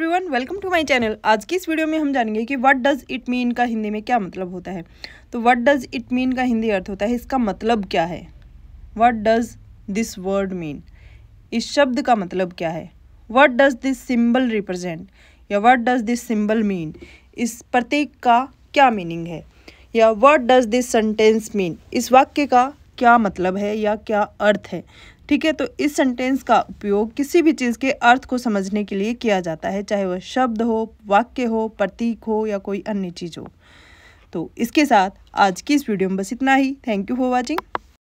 everyone welcome to my channel आज की इस वीडियो में हम जानेंगे कि व्हाट डज़ इट मीन का हिंदी में क्या मतलब होता है तो व्हाट डज़ इट मीन का हिंदी अर्थ होता है इसका मतलब क्या है what does this word mean इस शब्द का मतलब क्या है what does this symbol represent या what does this symbol mean इस प्रत्येक का क्या मीनिंग है या what does this sentence mean इस वाक्य का क्या मतलब है या क्या अर्थ है ठीक है तो इस सेंटेंस का उपयोग किसी भी चीज़ के अर्थ को समझने के लिए किया जाता है चाहे वह शब्द हो वाक्य हो प्रतीक हो या कोई अन्य चीज़ हो तो इसके साथ आज की इस वीडियो में बस इतना ही थैंक यू फॉर वॉचिंग